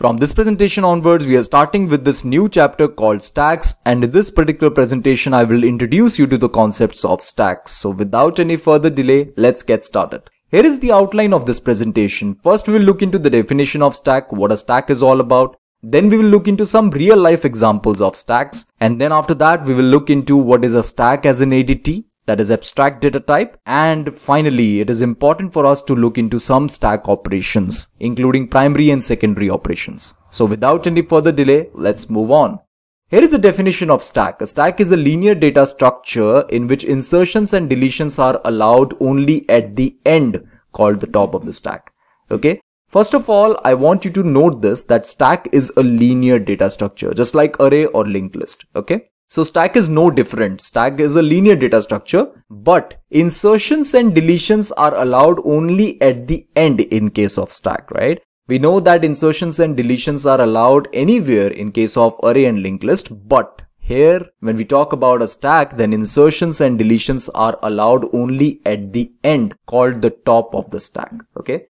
From this presentation onwards, we are starting with this new chapter called stacks and in this particular presentation, I will introduce you to the concepts of stacks. So without any further delay, let's get started. Here is the outline of this presentation. First, we will look into the definition of stack, what a stack is all about. Then we will look into some real life examples of stacks. And then after that, we will look into what is a stack as an ADT that is abstract data type. And finally, it is important for us to look into some stack operations, including primary and secondary operations. So without any further delay, let's move on. Here is the definition of stack. A stack is a linear data structure in which insertions and deletions are allowed only at the end called the top of the stack. Okay. First of all, I want you to note this that stack is a linear data structure, just like array or linked list. Okay. So stack is no different. Stack is a linear data structure, but insertions and deletions are allowed only at the end in case of stack, right? We know that insertions and deletions are allowed anywhere in case of array and linked list, but here, when we talk about a stack, then insertions and deletions are allowed only at the end called the top of the stack. Okay.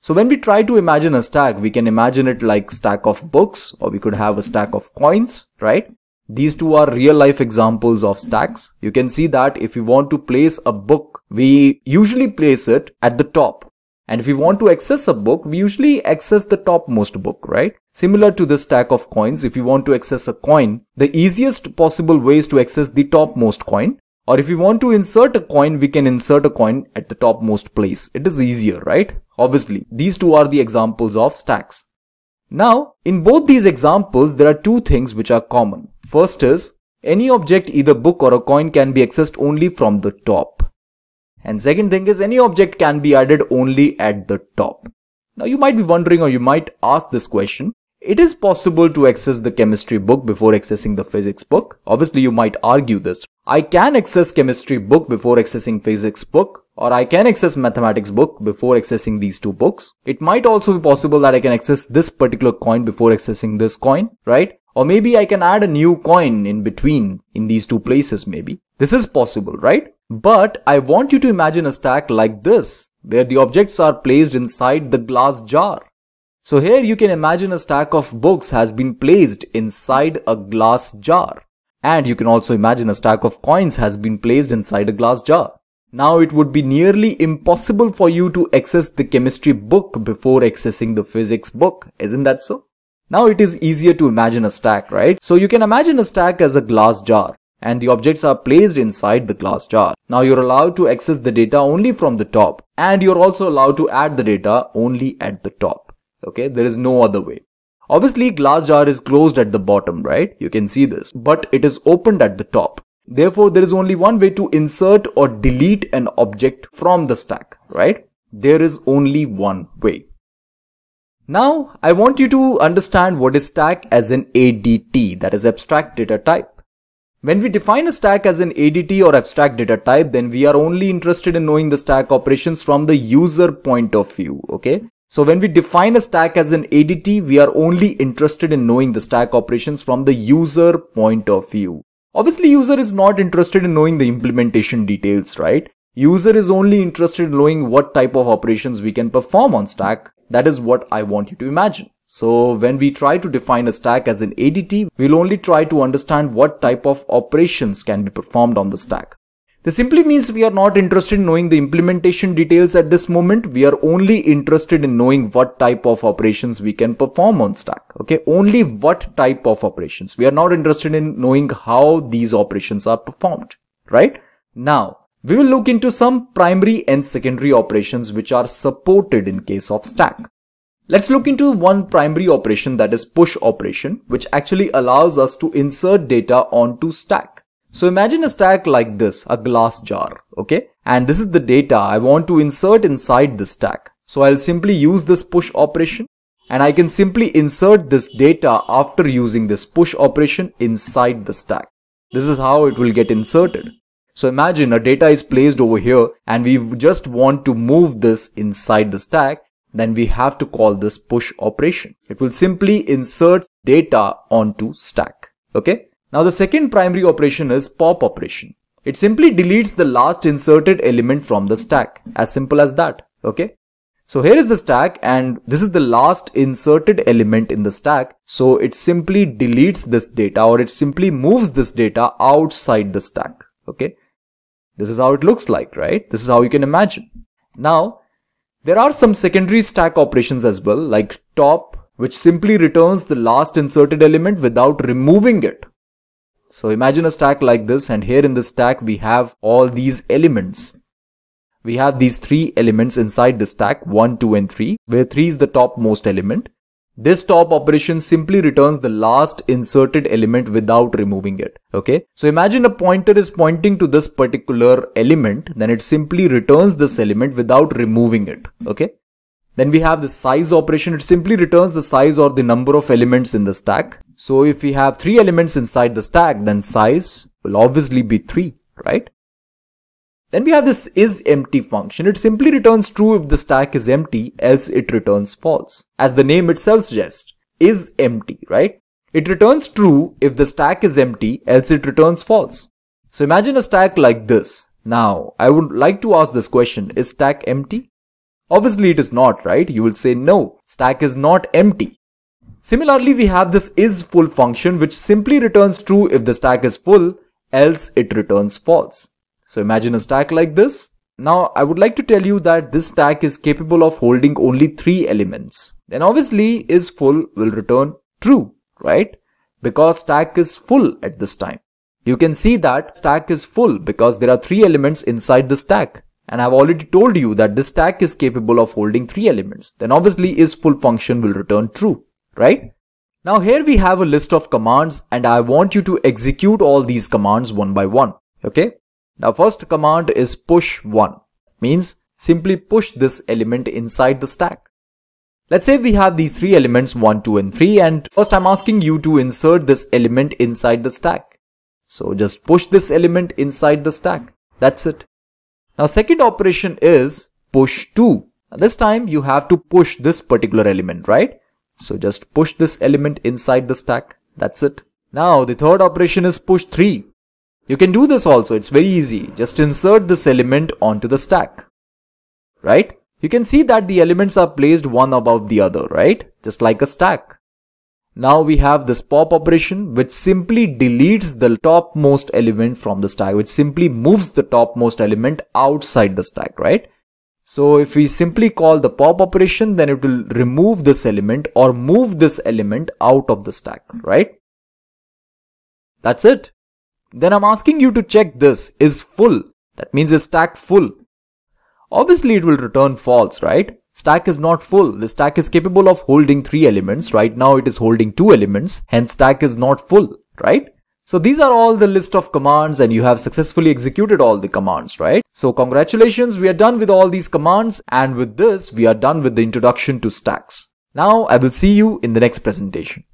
So when we try to imagine a stack, we can imagine it like stack of books or we could have a stack of coins, right? These two are real life examples of stacks. You can see that if you want to place a book, we usually place it at the top. And if we want to access a book, we usually access the topmost book, right? Similar to the stack of coins, if you want to access a coin, the easiest possible way is to access the topmost coin. Or if we want to insert a coin, we can insert a coin at the topmost place. It is easier, right? Obviously, these two are the examples of stacks. Now, in both these examples, there are two things which are common. First is, any object either book or a coin can be accessed only from the top. And second thing is any object can be added only at the top. Now you might be wondering or you might ask this question. It is possible to access the chemistry book before accessing the physics book. Obviously you might argue this. I can access chemistry book before accessing physics book or I can access mathematics book before accessing these two books. It might also be possible that I can access this particular coin before accessing this coin, right? Or maybe I can add a new coin in between in these two places maybe. This is possible, right? But I want you to imagine a stack like this, where the objects are placed inside the glass jar. So here you can imagine a stack of books has been placed inside a glass jar. And you can also imagine a stack of coins has been placed inside a glass jar. Now it would be nearly impossible for you to access the chemistry book before accessing the physics book, isn't that so? Now it is easier to imagine a stack, right? So you can imagine a stack as a glass jar and the objects are placed inside the glass jar. Now you're allowed to access the data only from the top and you're also allowed to add the data only at the top. Okay, there is no other way. Obviously, glass jar is closed at the bottom, right? You can see this, but it is opened at the top. Therefore, there is only one way to insert or delete an object from the stack, right? There is only one way. Now, I want you to understand what is stack as an ADT, that is abstract data type. When we define a stack as an ADT or abstract data type, then we are only interested in knowing the stack operations from the user point of view, okay? So when we define a stack as an ADT, we are only interested in knowing the stack operations from the user point of view. Obviously, user is not interested in knowing the implementation details, right? User is only interested in knowing what type of operations we can perform on stack. That is what I want you to imagine. So when we try to define a stack as an ADT, we'll only try to understand what type of operations can be performed on the stack. This simply means we are not interested in knowing the implementation details at this moment. We are only interested in knowing what type of operations we can perform on stack. Okay. Only what type of operations. We are not interested in knowing how these operations are performed. Right? Now, we will look into some primary and secondary operations which are supported in case of stack. Let's look into one primary operation that is push operation, which actually allows us to insert data onto stack. So imagine a stack like this, a glass jar, okay? And this is the data I want to insert inside the stack. So I'll simply use this push operation and I can simply insert this data after using this push operation inside the stack. This is how it will get inserted. So imagine a data is placed over here and we just want to move this inside the stack, then we have to call this push operation. It will simply insert data onto stack. Okay. Now the second primary operation is pop operation. It simply deletes the last inserted element from the stack. As simple as that. Okay. So here is the stack and this is the last inserted element in the stack. So it simply deletes this data or it simply moves this data outside the stack. Okay. This is how it looks like, right? This is how you can imagine. Now, there are some secondary stack operations as well, like top, which simply returns the last inserted element without removing it. So imagine a stack like this and here in the stack we have all these elements. We have these three elements inside the stack 1, 2 and 3 where 3 is the topmost element this top operation simply returns the last inserted element without removing it. Okay. So imagine a pointer is pointing to this particular element, then it simply returns this element without removing it. Okay. Then we have the size operation. It simply returns the size or the number of elements in the stack. So if we have three elements inside the stack, then size will obviously be three, right? Then we have this is empty function. It simply returns true if the stack is empty, else it returns false. As the name itself suggests, is empty, right? It returns true if the stack is empty, else it returns false. So imagine a stack like this. Now, I would like to ask this question, is stack empty? Obviously it is not, right? You will say no, stack is not empty. Similarly, we have this is full function which simply returns true if the stack is full, else it returns false. So imagine a stack like this. Now I would like to tell you that this stack is capable of holding only three elements. Then obviously is full will return true, right? Because stack is full at this time. You can see that stack is full because there are three elements inside the stack. And I've already told you that this stack is capable of holding three elements. Then obviously is full function will return true, right? Now here we have a list of commands and I want you to execute all these commands one by one. Okay. Now first command is push 1, means simply push this element inside the stack. Let's say we have these three elements 1, 2 and 3 and first I'm asking you to insert this element inside the stack. So just push this element inside the stack. That's it. Now second operation is push 2. this time you have to push this particular element, right? So just push this element inside the stack. That's it. Now the third operation is push 3. You can do this also, it's very easy. Just insert this element onto the stack. Right? You can see that the elements are placed one above the other, right? Just like a stack. Now we have this pop operation which simply deletes the topmost element from the stack, which simply moves the topmost element outside the stack, right? So if we simply call the pop operation, then it will remove this element or move this element out of the stack, right? That's it then I'm asking you to check this is full. That means is stack full? Obviously it will return false, right? Stack is not full. The stack is capable of holding three elements. Right now it is holding two elements, hence stack is not full, right? So these are all the list of commands and you have successfully executed all the commands, right? So congratulations, we are done with all these commands and with this, we are done with the introduction to stacks. Now I will see you in the next presentation.